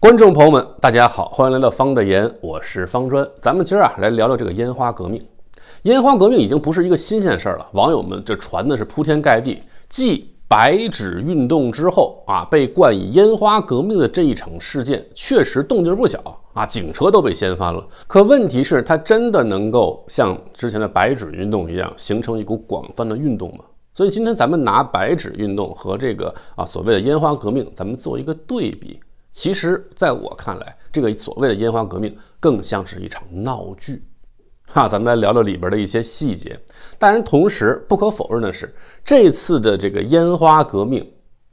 观众朋友们，大家好，欢迎来到方的言，我是方砖。咱们今儿啊来聊聊这个烟花革命。烟花革命已经不是一个新鲜事儿了，网友们这传的是铺天盖地。继白纸运动之后啊，被冠以烟花革命的这一场事件，确实动静不小啊，警车都被掀翻了。可问题是，它真的能够像之前的白纸运动一样，形成一股广泛的运动吗？所以今天咱们拿白纸运动和这个啊所谓的烟花革命，咱们做一个对比。其实，在我看来，这个所谓的“烟花革命”更像是一场闹剧，哈，咱们来聊聊里边的一些细节。当然，同时不可否认的是，这次的这个“烟花革命”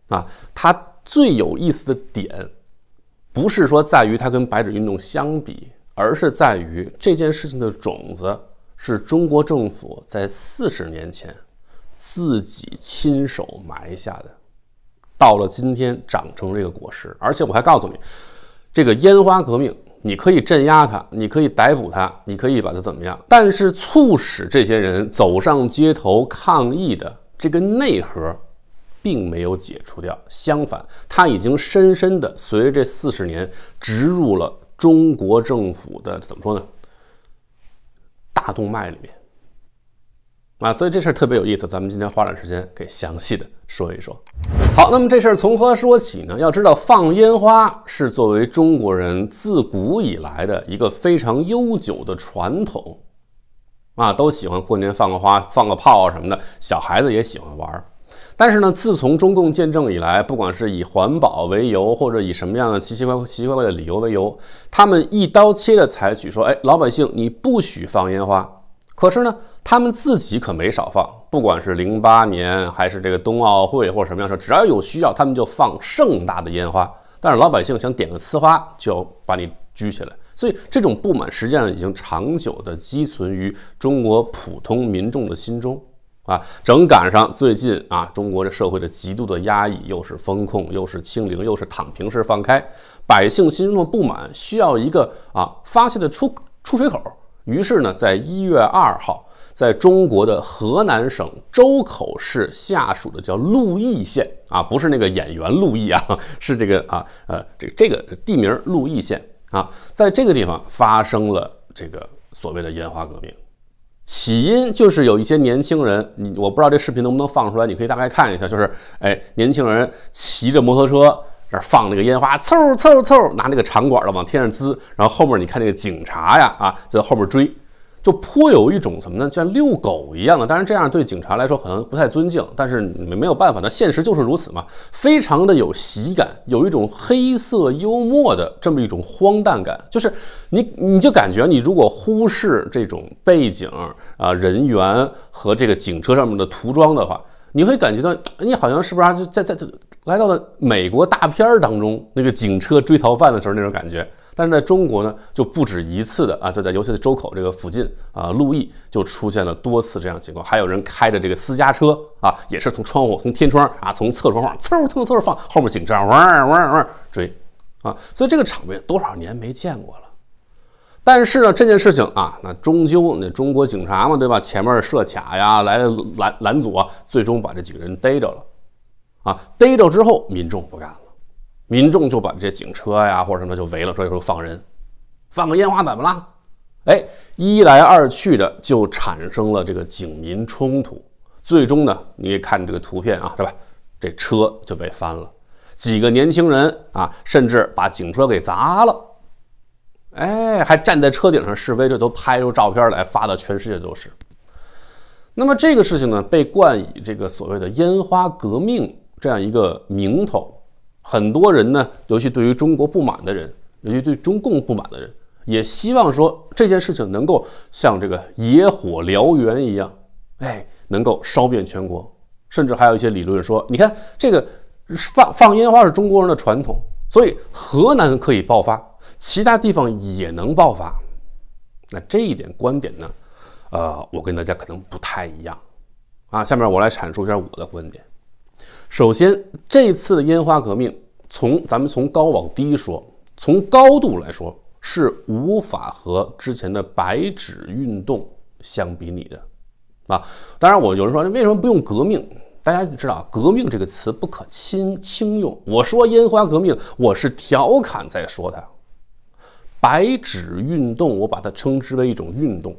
啊，它最有意思的点，不是说在于它跟白纸运动相比，而是在于这件事情的种子是中国政府在四十年前自己亲手埋下的。到了今天，长成这个果实，而且我还告诉你，这个烟花革命，你可以镇压它，你可以逮捕它，你可以把它怎么样？但是促使这些人走上街头抗议的这个内核，并没有解除掉。相反，它已经深深的随着这四十年植入了中国政府的怎么说呢？大动脉里面。啊，所以这事儿特别有意思，咱们今天花点时间给详细的说一说。好，那么这事儿从何说起呢？要知道，放烟花是作为中国人自古以来的一个非常悠久的传统，啊，都喜欢过年放个花、放个炮啊什么的，小孩子也喜欢玩儿。但是呢，自从中共建政以来，不管是以环保为由，或者以什么样的奇奇怪、奇奇怪怪的理由为由，他们一刀切的采取说，哎，老百姓你不许放烟花。可是呢，他们自己可没少放，不管是零八年还是这个冬奥会或者什么样事，只要有需要，他们就放盛大的烟花。但是老百姓想点个呲花，就要把你拘起来。所以这种不满实际上已经长久的积存于中国普通民众的心中啊。正赶上最近啊，中国这社会的极度的压抑，又是风控，又是清零，又是躺平式放开，百姓心中的不满需要一个啊发泄的出出水口。于是呢，在一月二号，在中国的河南省周口市下属的叫鹿邑县啊，不是那个演员鹿邑啊，是这个啊，呃，这个这个地名鹿邑县啊，在这个地方发生了这个所谓的烟花革命，起因就是有一些年轻人，你我不知道这视频能不能放出来，你可以大概看一下，就是哎，年轻人骑着摩托车。放那个烟花，凑凑凑，拿那个长管的往天上呲，然后后面你看那个警察呀，啊，在后面追，就颇有一种什么呢，像遛狗一样的。当然这样对警察来说可能不太尊敬，但是你们没有办法，那现实就是如此嘛。非常的有喜感，有一种黑色幽默的这么一种荒诞感，就是你你就感觉你如果忽视这种背景啊人员和这个警车上面的涂装的话。你会感觉到，你好像是不是就在在在来到了美国大片儿当中那个警车追逃犯的时候那种感觉？但是在中国呢，就不止一次的啊，就在尤其是周口这个附近啊，路易就出现了多次这样情况，还有人开着这个私家车啊，也是从窗户、从天窗啊、从侧窗往蹭蹭蹭放，后面警车汪汪汪追，啊，所以这个场面多少年没见过了。但是呢，这件事情啊，那终究那中国警察嘛，对吧？前面设卡呀，来拦拦阻，啊，最终把这几个人逮着了，啊，逮着之后，民众不干了，民众就把这警车呀或者什么就围了，说说放人，放个烟花怎么了？哎，一来二去的就产生了这个警民冲突，最终呢，你看这个图片啊，是吧？这车就被翻了，几个年轻人啊，甚至把警车给砸了。哎，还站在车顶上示威，这都拍出照片来发到全世界都是。那么这个事情呢，被冠以这个所谓的“烟花革命”这样一个名头，很多人呢，尤其对于中国不满的人，尤其对中共不满的人，也希望说这件事情能够像这个野火燎原一样，哎，能够烧遍全国。甚至还有一些理论说，你看这个放放烟花是中国人的传统，所以河南可以爆发。其他地方也能爆发，那这一点观点呢？呃，我跟大家可能不太一样啊。下面我来阐述一下我的观点。首先，这次的烟花革命，从咱们从高往低说，从高度来说是无法和之前的白纸运动相比拟的啊。当然，我有人说为什么不用革命？大家知道，革命这个词不可轻轻用。我说烟花革命，我是调侃在说的。白纸运动，我把它称之为一种运动，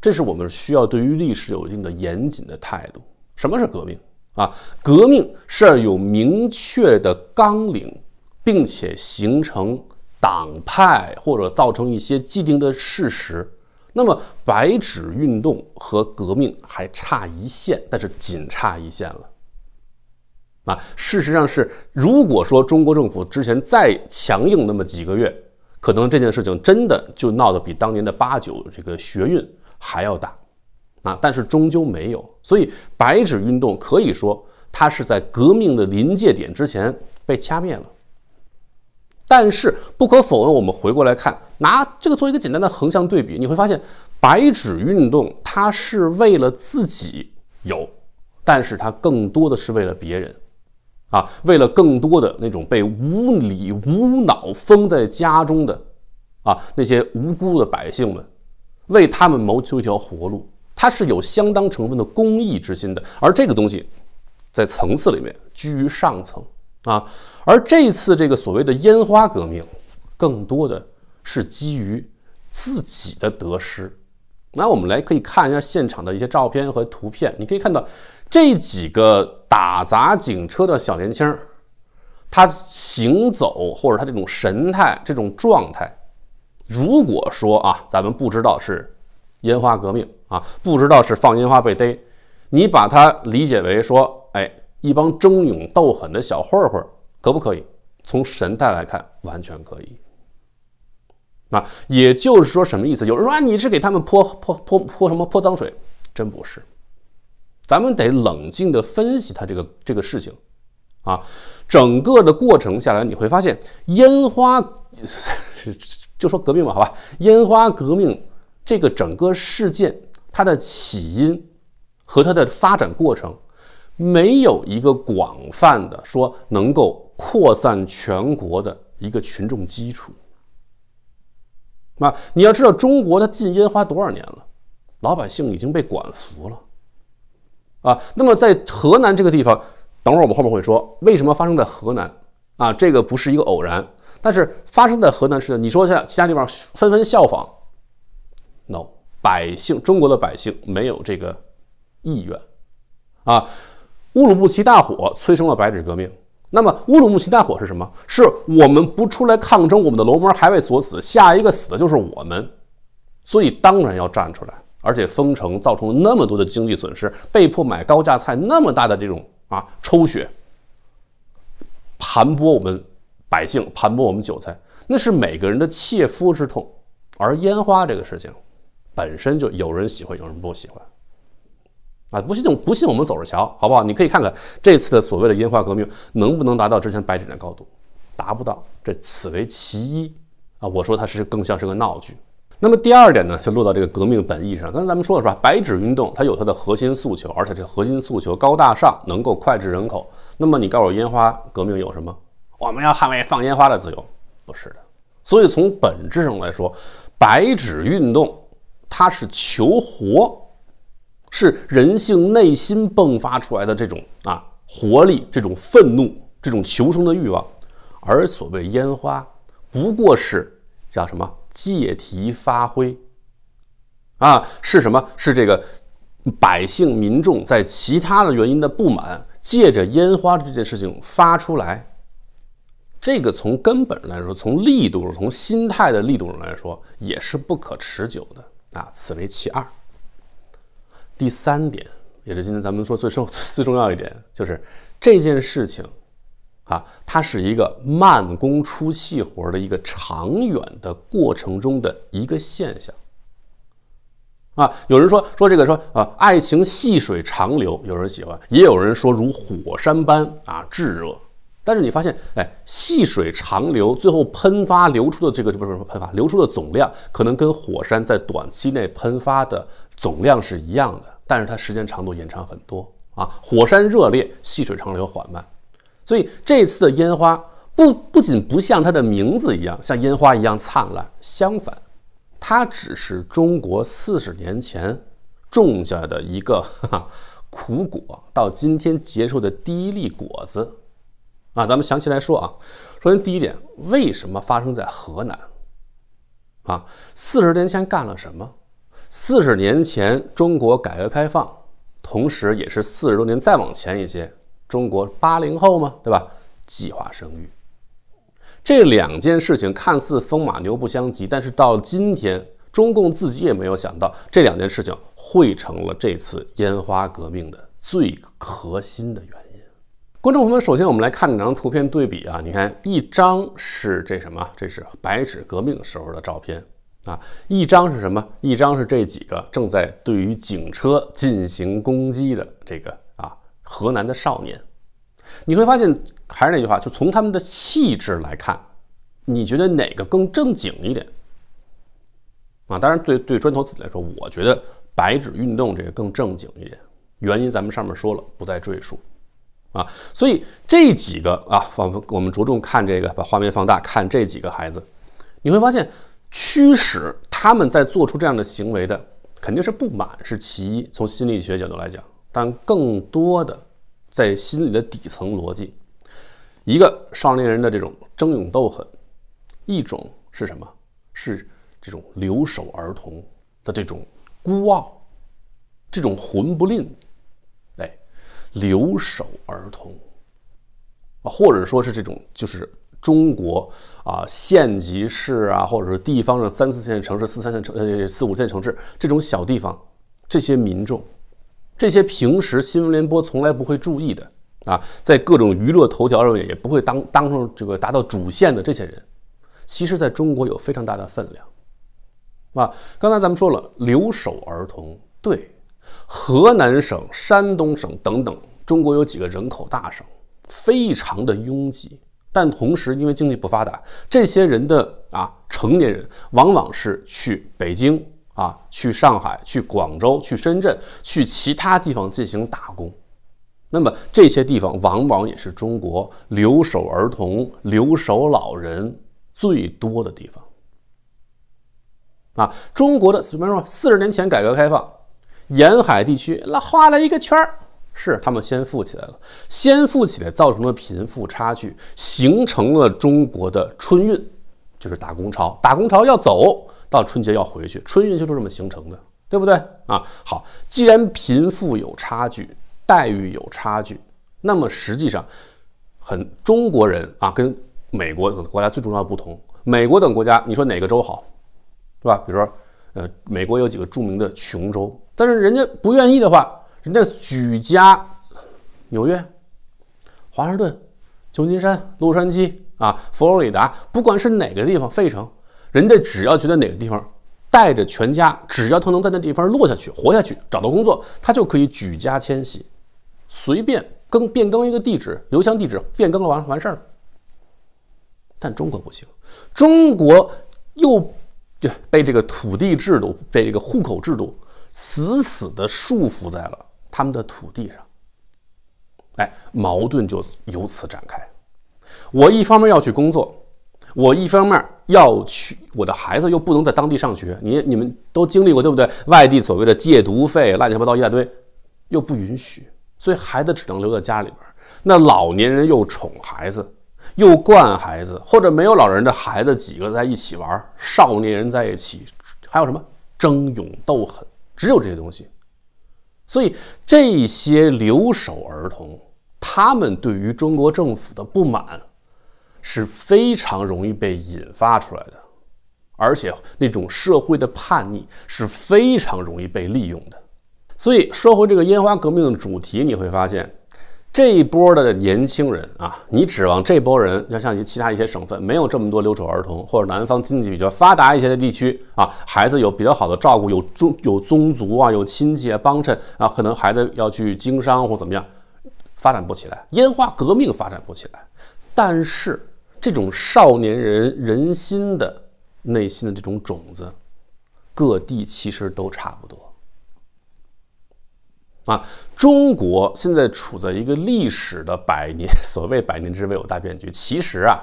这是我们需要对于历史有一定的严谨的态度。什么是革命啊？革命是要有明确的纲领，并且形成党派或者造成一些既定的事实。那么，白纸运动和革命还差一线，但是仅差一线了。啊，事实上是，如果说中国政府之前再强硬那么几个月。可能这件事情真的就闹得比当年的八九这个学运还要大，啊，但是终究没有。所以白纸运动可以说它是在革命的临界点之前被掐灭了。但是不可否认，我们回过来看，拿这个做一个简单的横向对比，你会发现，白纸运动它是为了自己有，但是它更多的是为了别人。啊，为了更多的那种被无理无脑封在家中的，啊，那些无辜的百姓们，为他们谋求一条活路，他是有相当成分的公益之心的，而这个东西在层次里面居于上层啊，而这次这个所谓的烟花革命，更多的是基于自己的得失。那我们来可以看一下现场的一些照片和图片，你可以看到这几个打砸警车的小年轻，他行走或者他这种神态、这种状态，如果说啊，咱们不知道是烟花革命啊，不知道是放烟花被逮，你把它理解为说，哎，一帮争勇斗狠的小混混，可不可以？从神态来看，完全可以。啊，也就是说，什么意思？就是说，你是给他们泼泼泼泼什么泼脏水？真不是，咱们得冷静的分析他这个这个事情啊。整个的过程下来，你会发现，烟花，就说革命吧，好吧，烟花革命这个整个事件，它的起因和它的发展过程，没有一个广泛的说能够扩散全国的一个群众基础。啊！你要知道，中国它禁烟花多少年了，老百姓已经被管服了。啊，那么在河南这个地方，等会儿我们后面会说为什么发生在河南啊？这个不是一个偶然，但是发生在河南是你说像其他地方纷纷效仿，no，百姓中国的百姓没有这个意愿。啊，乌鲁木齐大火催生了白纸革命。那么乌鲁木齐大火是什么？是我们不出来抗争，我们的楼门还未锁死，下一个死的就是我们。所以当然要站出来，而且封城造成了那么多的经济损失，被迫买高价菜，那么大的这种啊抽血，盘剥我们百姓，盘剥我们韭菜，那是每个人的切肤之痛。而烟花这个事情，本身就有人喜欢，有人不喜欢。啊，不信就不信，我们走着瞧，好不好？你可以看看这次的所谓的烟花革命能不能达到之前白纸的高度，达不到，这此为其一啊。我说它是更像是个闹剧。那么第二点呢，就落到这个革命本意上。刚才咱们说的是吧，白纸运动它有它的核心诉求，而且这核心诉求高大上，能够脍炙人口。那么你告诉我，烟花革命有什么？我们要捍卫放烟花的自由，不是的。所以从本质上来说，白纸运动它是求活。是人性内心迸发出来的这种啊活力，这种愤怒，这种求生的欲望，而所谓烟花不过是叫什么借题发挥，啊是什么？是这个百姓民众在其他的原因的不满，借着烟花这件事情发出来，这个从根本上来说，从力度从心态的力度上来说，也是不可持久的啊。此为其二。第三点，也是今天咱们说最重最 最重要一点，就是这件事情，啊，它是一个慢工出细活的一个长远的过程中的一个现象。啊，有人说说这个说啊，爱情细水长流，有人喜欢，也有人说如火山般啊炙热。但是你发现，哎，细水长流，最后喷发流出的这个不是不是喷发流出的总量，可能跟火山在短期内喷发的总量是一样的，但是它时间长度延长很多啊。火山热烈，细水长流缓慢，所以这次的烟花不不仅不像它的名字一样像烟花一样灿烂，相反，它只是中国四十年前种下的一个苦果，到今天结出的第一粒果子。啊，咱们详细来说啊。首先，第一点，为什么发生在河南？啊，四十年前干了什么？四十年前，中国改革开放，同时也是四十多年再往前一些，中国八零后嘛，对吧？计划生育，这两件事情看似风马牛不相及，但是到今天，中共自己也没有想到这两件事情会成了这次烟花革命的最核心的原。观众朋友们，首先我们来看两张图片对比啊，你看一张是这什么？这是白纸革命时候的照片啊，一张是什么？一张是这几个正在对于警车进行攻击的这个啊河南的少年。你会发现，还是那句话，就从他们的气质来看，你觉得哪个更正经一点？啊，当然对对砖头子来说，我觉得白纸运动这个更正经一点，原因咱们上面说了，不再赘述。啊，所以这几个啊，们我们着重看这个，把画面放大看这几个孩子，你会发现，驱使他们在做出这样的行为的，肯定是不满是其一，从心理学角度来讲，但更多的在心理的底层逻辑，一个少年人的这种争勇斗狠，一种是什么？是这种留守儿童的这种孤傲，这种混不吝。留守儿童啊，或者说是这种，就是中国啊县级市啊，或者是地方的三四线城市、四三线城呃四五线城市这种小地方，这些民众，这些平时新闻联播从来不会注意的啊，在各种娱乐头条上面也不会当当上这个达到主线的这些人，其实在中国有非常大的分量，啊，刚才咱们说了留守儿童，对。河南省、山东省等等，中国有几个人口大省，非常的拥挤。但同时，因为经济不发达，这些人的啊成年人往往是去北京啊、去上海、去广州、去深圳、去其他地方进行打工。那么这些地方往往也是中国留守儿童、留守老人最多的地方。啊，中国的什么？四十年前改革开放。沿海地区那画了一个圈儿，是他们先富起来了，先富起来造成了贫富差距，形成了中国的春运，就是打工潮，打工潮要走到春节要回去，春运就是这么形成的，对不对啊？好，既然贫富有差距，待遇有差距，那么实际上很中国人啊跟美国等国家最重要的不同，美国等国家你说哪个州好，对吧？比如说，呃，美国有几个著名的穷州。但是人家不愿意的话，人家举家，纽约、华盛顿、旧金山、洛杉矶啊，佛罗里达，不管是哪个地方，费城，人家只要觉得哪个地方，带着全家，只要他能在那地方落下去、活下去、找到工作，他就可以举家迁徙，随便更变更一个地址、邮箱地址，变更了完完事儿了。但中国不行，中国又对，被这个土地制度、被这个户口制度。死死地束缚在了他们的土地上，哎，矛盾就由此展开。我一方面要去工作，我一方面要去，我的孩子又不能在当地上学。你、你们都经历过，对不对？外地所谓的借读费、乱七八糟一大堆，又不允许，所以孩子只能留在家里边。那老年人又宠孩子，又惯孩子，或者没有老人的孩子几个在一起玩，少年人在一起，还有什么争勇斗狠？只有这些东西，所以这些留守儿童，他们对于中国政府的不满是非常容易被引发出来的，而且那种社会的叛逆是非常容易被利用的。所以说回这个烟花革命的主题，你会发现。这一波的年轻人啊，你指望这波人要像一些其他一些省份没有这么多留守儿童，或者南方经济比较发达一些的地区啊，孩子有比较好的照顾，有宗有宗族啊，有亲戚啊帮衬啊，可能孩子要去经商或怎么样，发展不起来，烟花革命发展不起来。但是这种少年人人心的内心的这种种子，各地其实都差不多。啊，中国现在处在一个历史的百年，所谓百年之未有大变局。其实啊，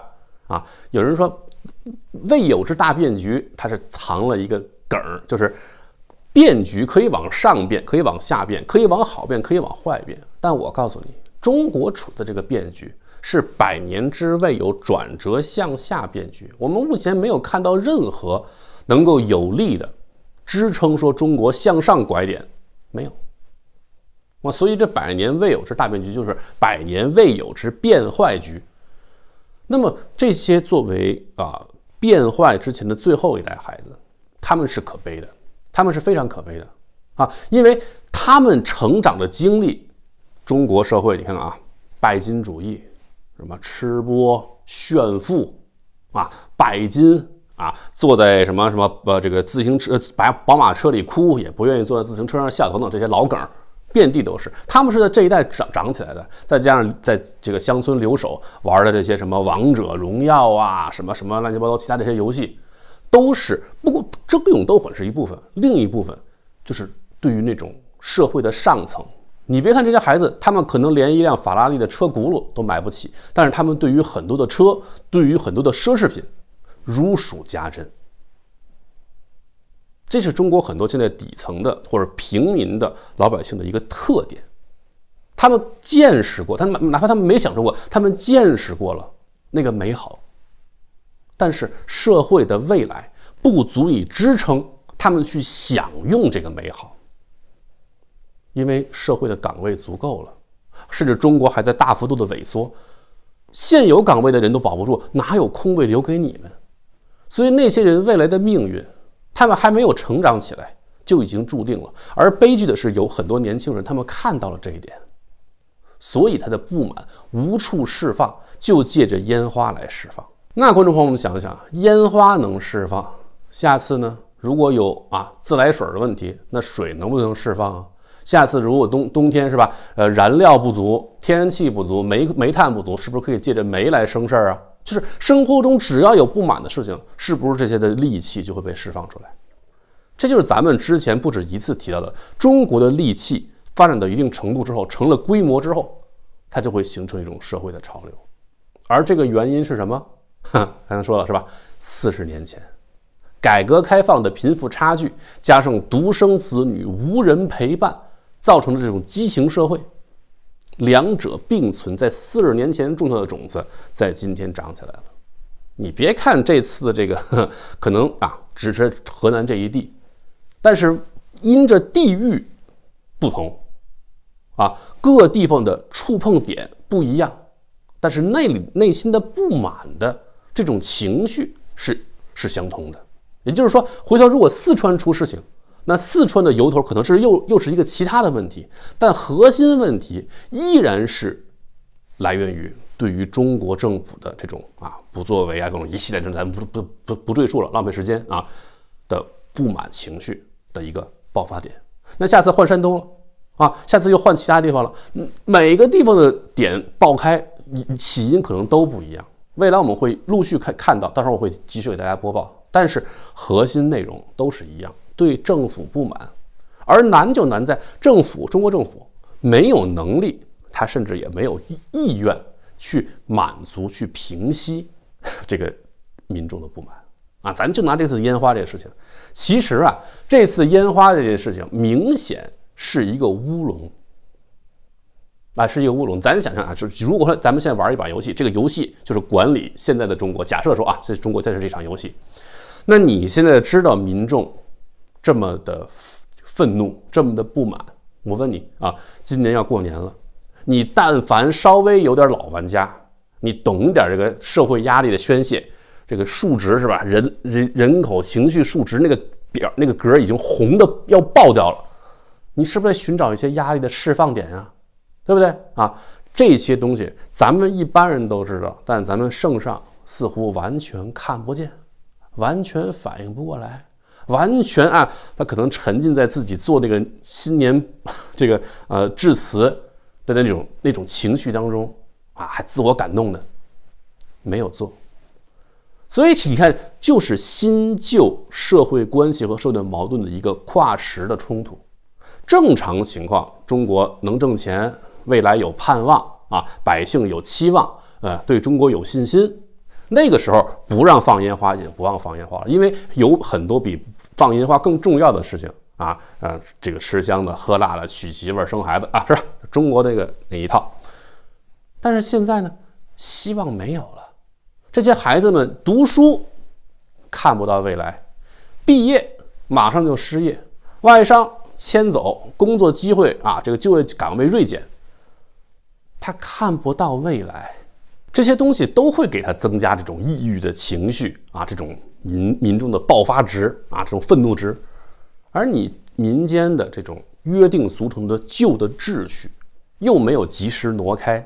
啊，有人说未有之大变局，它是藏了一个梗儿，就是变局可以往上变，可以往下变，可以往好变，可以往坏变。但我告诉你，中国处的这个变局是百年之未有转折向下变局。我们目前没有看到任何能够有力的支撑说中国向上拐点没有。哇，所以这百年未有之大变局，就是百年未有之变坏局。那么这些作为啊变坏之前的最后一代孩子，他们是可悲的，他们是非常可悲的啊，因为他们成长的经历，中国社会你看看啊，拜金主义，什么吃播炫富啊，拜金啊，坐在什么什么呃这个自行车呃宝宝马车里哭，也不愿意坐在自行车上下等等这些老梗儿。遍地都是，他们是在这一代长长起来的，再加上在这个乡村留守玩的这些什么王者荣耀啊，什么什么乱七八糟其他这些游戏，都是。不过争勇斗狠是一部分，另一部分就是对于那种社会的上层。你别看这些孩子，他们可能连一辆法拉利的车轱辘都买不起，但是他们对于很多的车，对于很多的奢侈品，如数家珍。这是中国很多现在底层的或者平民的老百姓的一个特点，他们见识过，他哪怕他们没享受过，他们见识过了那个美好，但是社会的未来不足以支撑他们去享用这个美好，因为社会的岗位足够了，甚至中国还在大幅度的萎缩，现有岗位的人都保不住，哪有空位留给你们？所以那些人未来的命运。他们还没有成长起来，就已经注定了。而悲剧的是，有很多年轻人他们看到了这一点，所以他的不满无处释放，就借着烟花来释放。那观众朋友们想一想，烟花能释放，下次呢？如果有啊自来水的问题，那水能不能释放啊？下次如果冬冬天是吧，呃燃料不足，天然气不足，煤煤炭不足，是不是可以借着煤来生事儿啊？就是生活中只要有不满的事情，是不是这些的戾气就会被释放出来？这就是咱们之前不止一次提到的中国的戾气发展到一定程度之后，成了规模之后，它就会形成一种社会的潮流。而这个原因是什么？哼，刚才说了是吧？四十年前，改革开放的贫富差距，加上独生子女无人陪伴，造成的这种畸形社会。两者并存在四十年前种下的种子，在今天长起来了。你别看这次的这个 可能啊，只是河南这一地，但是因着地域不同，啊，各地方的触碰点不一样，但是内里内心的不满的这种情绪是是相通的。也就是说，回头如果四川出事情，那四川的由头可能是又又是一个其他的问题，但核心问题依然是来源于对于中国政府的这种啊不作为啊各种一系列，咱不不不不赘述了，浪费时间啊的不满情绪的一个爆发点。那下次换山东了啊，下次又换其他地方了，每个地方的点爆开起因可能都不一样。未来我们会陆续看看到，到时候我会及时给大家播报，但是核心内容都是一样。对政府不满，而难就难在政府，中国政府没有能力，他甚至也没有意愿去满足、去平息 这个民众的不满啊！咱就拿这次烟花这个事情，其实啊，这次烟花这件事情明显是一个乌龙啊，是一个乌龙。咱想象啊，就如果说咱们现在玩一把游戏，这个游戏就是管理现在的中国。假设说啊，这中国在玩这场游戏，那你现在知道民众。这么的愤怒，这么的不满，我问你啊，今年要过年了，你但凡稍微有点老玩家，你懂点这个社会压力的宣泄，这个数值是吧？人人人口情绪数值那个表那个格已经红的要爆掉了，你是不是在寻找一些压力的释放点呀？对不对啊？这些东西咱们一般人都知道，但咱们圣上似乎完全看不见，完全反应不过来。完全啊，他可能沉浸在自己做那个新年，这个呃致辞的那种那种情绪当中啊，还自我感动呢，没有做。所以你看，就是新旧社会关系和社会矛盾的一个跨时的冲突。正常情况，中国能挣钱，未来有盼望啊，百姓有期望，呃，对中国有信心。那个时候不让放烟花，也不让放烟花了，因为有很多比放烟花更重要的事情啊，嗯，这个吃香的喝辣的，娶媳妇生孩子啊，是吧？中国那个那一套。但是现在呢，希望没有了。这些孩子们读书看不到未来，毕业马上就失业，外商迁走，工作机会啊，这个就业岗位锐减，他看不到未来。这些东西都会给他增加这种抑郁的情绪啊，这种民民众的爆发值啊，这种愤怒值，而你民间的这种约定俗成的旧的秩序又没有及时挪开，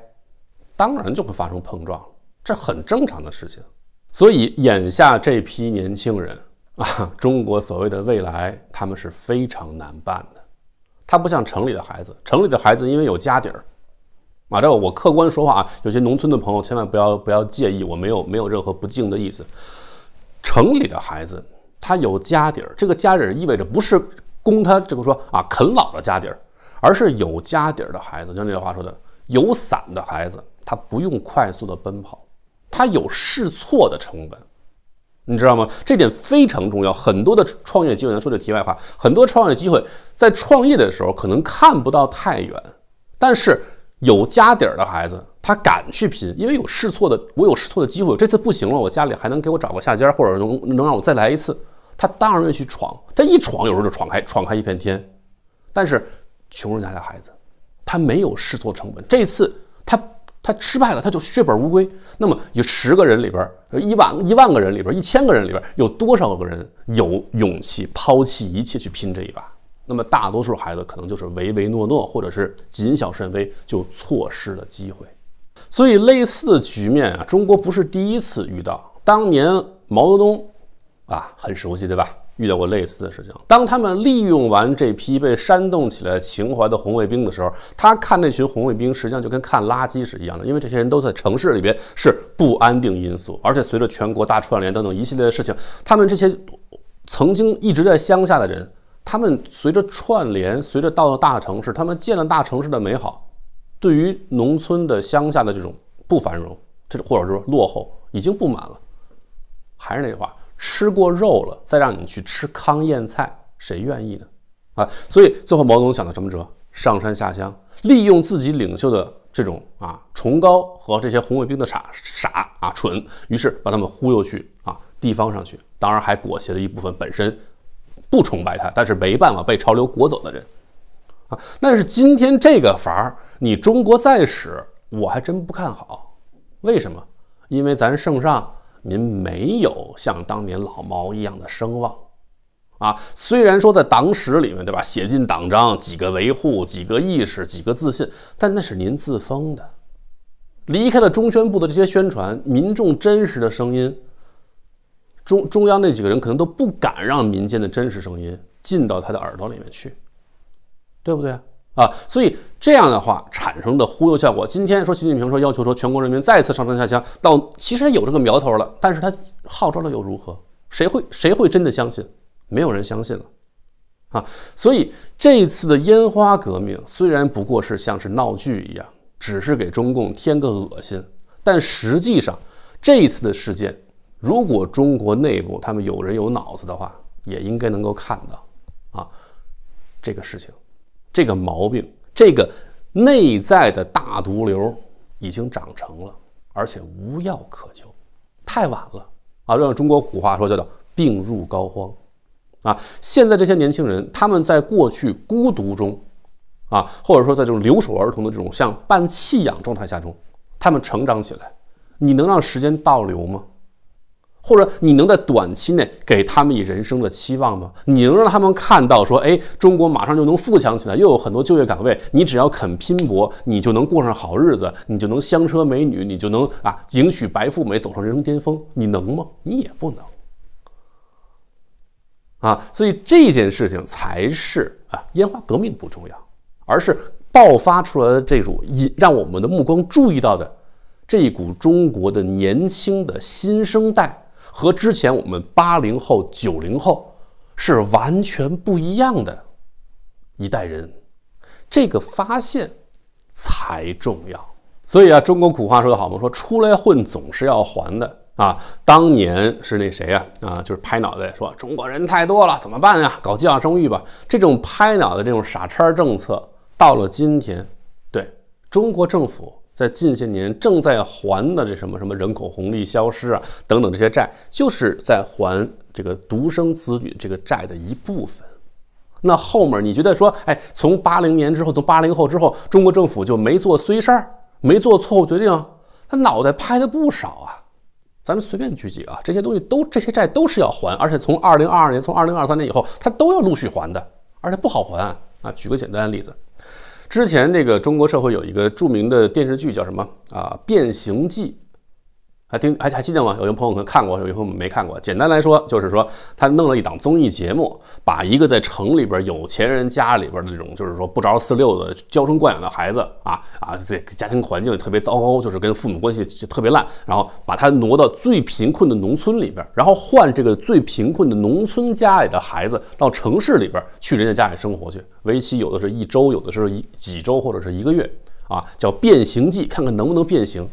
当然就会发生碰撞，这很正常的事情。所以眼下这批年轻人啊，中国所谓的未来，他们是非常难办的。他不像城里的孩子，城里的孩子因为有家底儿。马照，我客观说话啊，有些农村的朋友千万不要不要介意，我没有没有任何不敬的意思。城里的孩子，他有家底儿，这个家底儿意味着不是供他这个说啊啃老的家底儿，而是有家底儿的孩子。像那句话说的，有伞的孩子他不用快速的奔跑，他有试错的成本，你知道吗？这点非常重要。很多的创业机会，咱说句题外话，很多创业机会在创业的时候可能看不到太远，但是。有家底儿的孩子，他敢去拼，因为有试错的，我有试错的机会。这次不行了，我家里还能给我找个下家，或者能能让我再来一次。他当然愿意去闯，他一闯，有时候就闯开，闯开一片天。但是，穷人家的孩子，他没有试错成本。这次他他失败了，他就血本无归。那么，有十个人里边，一万一万个人里边，一千个人里边，有多少个人有勇气抛弃一切去拼这一把？那么大多数孩子可能就是唯唯诺诺，或者是谨小慎微，就错失了机会。所以类似的局面啊，中国不是第一次遇到。当年毛泽东啊，很熟悉对吧？遇到过类似的事情。当他们利用完这批被煽动起来情怀的红卫兵的时候，他看那群红卫兵，实际上就跟看垃圾是一样的，因为这些人都在城市里边是不安定因素。而且随着全国大串联等等一系列的事情，他们这些曾经一直在乡下的人。他们随着串联，随着到了大城市，他们见了大城市的美好，对于农村的乡下的这种不繁荣，这种或者说落后，已经不满了。还是那句话，吃过肉了，再让你去吃糠咽菜，谁愿意呢？啊，所以最后毛泽东想到什么辙？上山下乡，利用自己领袖的这种啊崇高和这些红卫兵的傻傻啊蠢，于是把他们忽悠去啊地方上去，当然还裹挟了一部分本身。不崇拜他，但是没办法被潮流裹走的人啊。但是今天这个法儿，你中国再使，我还真不看好。为什么？因为咱圣上您没有像当年老毛一样的声望啊。虽然说在党史里面，对吧，写进党章几个维护、几个意识、几个自信，但那是您自封的。离开了中宣部的这些宣传，民众真实的声音。中中央那几个人可能都不敢让民间的真实声音进到他的耳朵里面去，对不对啊？所以这样的话产生的忽悠效果，今天说习近平说要求说全国人民再次上山下乡，那其实有这个苗头了，但是他号召了又如何？谁会谁会真的相信？没有人相信了啊！所以这一次的烟花革命虽然不过是像是闹剧一样，只是给中共添个恶心，但实际上这一次的事件。如果中国内部他们有人有脑子的话，也应该能够看到啊，这个事情，这个毛病，这个内在的大毒瘤已经长成了，而且无药可救，太晚了啊！让中国古话说叫做“病入膏肓啊！现在这些年轻人他们在过去孤独中啊，或者说在这种留守儿童的这种像半弃养状态下中，他们成长起来，你能让时间倒流吗？或者你能在短期内给他们以人生的期望吗？你能让他们看到说，哎，中国马上就能富强起来，又有很多就业岗位，你只要肯拼搏，你就能过上好日子，你就能香车美女，你就能啊迎娶白富美，走上人生巅峰，你能吗？你也不能。啊，所以这件事情才是啊，烟花革命不重要，而是爆发出来的这种引让我们的目光注意到的这一股中国的年轻的新生代。和之前我们八零后、九零后是完全不一样的，一代人，这个发现才重要。所以啊，中国古话说得好嘛，说出来混总是要还的啊。当年是那谁呀？啊，就是拍脑袋说中国人太多了，怎么办呀？搞计划生育吧。这种拍脑袋、这种傻叉政策，到了今天，对中国政府。在近些年正在还的这什么什么人口红利消失啊等等这些债，就是在还这个独生子女这个债的一部分。那后面你觉得说，哎，从八零年之后，从八零后之后，中国政府就没做衰事儿，没做错误决定，他脑袋拍的不少啊。咱们随便举几个，这些东西都这些债都是要还，而且从二零二二年，从二零二三年以后，他都要陆续还的，而且不好还啊。举个简单的例子。之前这个中国社会有一个著名的电视剧叫什么啊？《变形计》。还听还还记得吗？有些朋友可能看过，有些朋友没看过。简单来说，就是说他弄了一档综艺节目，把一个在城里边有钱人家里边的那种就是说不着四六的娇生惯养的孩子啊啊，这家庭环境特别糟糕，就是跟父母关系就特别烂，然后把他挪到最贫困的农村里边，然后换这个最贫困的农村家里的孩子到城市里边去人家家里生活去，为期有的是一周，有的是一几周或者是一个月啊，叫变形计，看看能不能变形。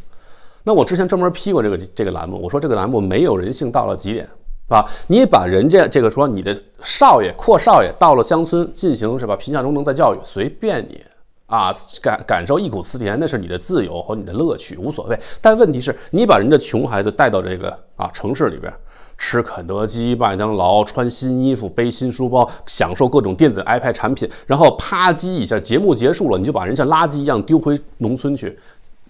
那我之前专门批过这个这个栏目，我说这个栏目没有人性到了极点，啊，你把人家这个说你的少爷阔少爷到了乡村进行是吧贫下中农再教育，随便你啊感感受忆苦思甜那是你的自由和你的乐趣无所谓。但问题是你把人家穷孩子带到这个啊城市里边吃肯德基、麦当劳，穿新衣服、背新书包，享受各种电子 iPad 产品，然后啪叽一下节目结束了，你就把人像垃圾一样丢回农村去。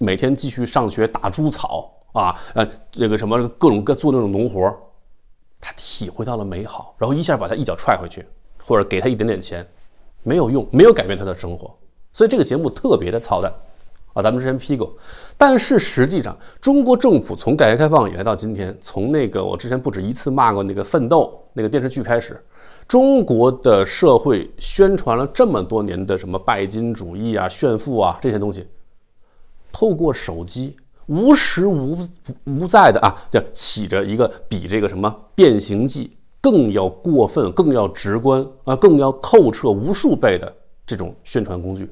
每天继续上学打猪草啊，呃，这个什么各种各做那种农活，他体会到了美好，然后一下把他一脚踹回去，或者给他一点点钱，没有用，没有改变他的生活。所以这个节目特别的操蛋啊，咱们之前批过。但是实际上，中国政府从改革开放以来到今天，从那个我之前不止一次骂过那个《奋斗》那个电视剧开始，中国的社会宣传了这么多年的什么拜金主义啊、炫富啊这些东西。透过手机无时无无在的啊，这起着一个比这个什么《变形计》更要过分、更要直观啊、更要透彻无数倍的这种宣传工具，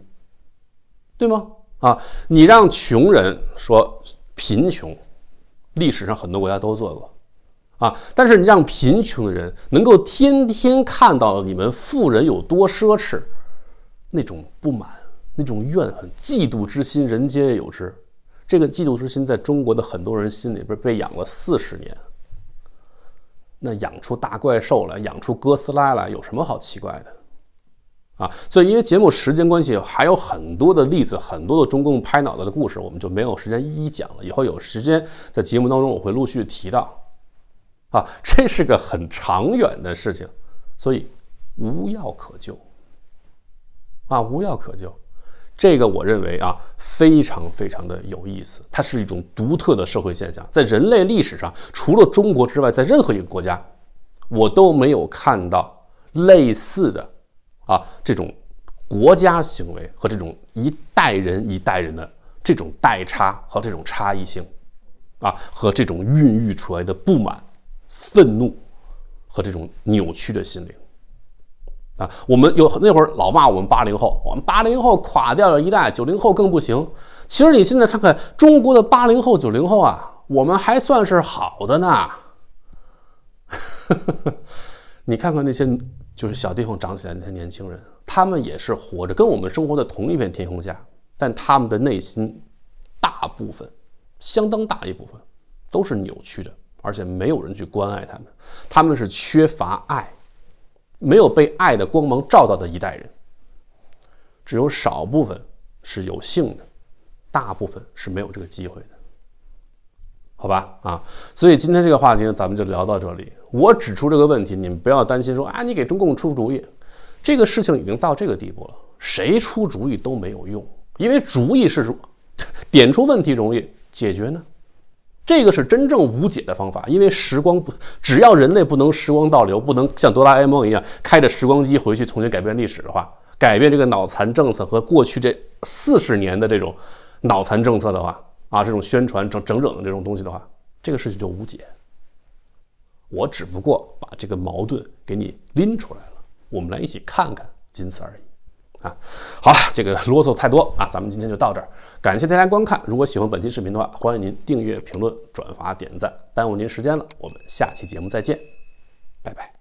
对吗？啊，你让穷人说贫穷，历史上很多国家都做过啊，但是你让贫穷的人能够天天看到你们富人有多奢侈，那种不满。那种怨恨、嫉妒之心，人皆有之。这个嫉妒之心，在中国的很多人心里边被养了四十年，那养出大怪兽来，养出哥斯拉来，有什么好奇怪的？啊！所以，因为节目时间关系，还有很多的例子，很多的中共拍脑袋的故事，我们就没有时间一一讲了。以后有时间，在节目当中，我会陆续提到。啊，这是个很长远的事情，所以无药可救。啊，无药可救。这个我认为啊，非常非常的有意思，它是一种独特的社会现象，在人类历史上，除了中国之外，在任何一个国家，我都没有看到类似的，啊，这种国家行为和这种一代人一代人的这种代差和这种差异性，啊，和这种孕育出来的不满、愤怒和这种扭曲的心灵。啊，我们有那会儿老骂我们八零后，我们八零后垮掉了一代，九零后更不行。其实你现在看看中国的八零后、九零后啊，我们还算是好的呢。你看看那些就是小地方长起来那些年轻人，他们也是活着，跟我们生活在同一片天空下，但他们的内心大部分，相当大一部分都是扭曲的，而且没有人去关爱他们，他们是缺乏爱。没有被爱的光芒照到的一代人，只有少部分是有幸的，大部分是没有这个机会的，好吧？啊，所以今天这个话题呢，咱们就聊到这里。我指出这个问题，你们不要担心说啊，你给中共出主意，这个事情已经到这个地步了，谁出主意都没有用，因为主意是点出问题容易解决呢。这个是真正无解的方法，因为时光不，只要人类不能时光倒流，不能像哆啦 A 梦一样开着时光机回去重新改变历史的话，改变这个脑残政策和过去这四十年的这种脑残政策的话，啊，这种宣传整整整的这种东西的话，这个事情就无解。我只不过把这个矛盾给你拎出来了，我们来一起看看，仅此而已。啊，好了，这个啰嗦太多啊，咱们今天就到这儿。感谢大家观看，如果喜欢本期视频的话，欢迎您订阅、评论、转发、点赞。耽误您时间了，我们下期节目再见，拜拜。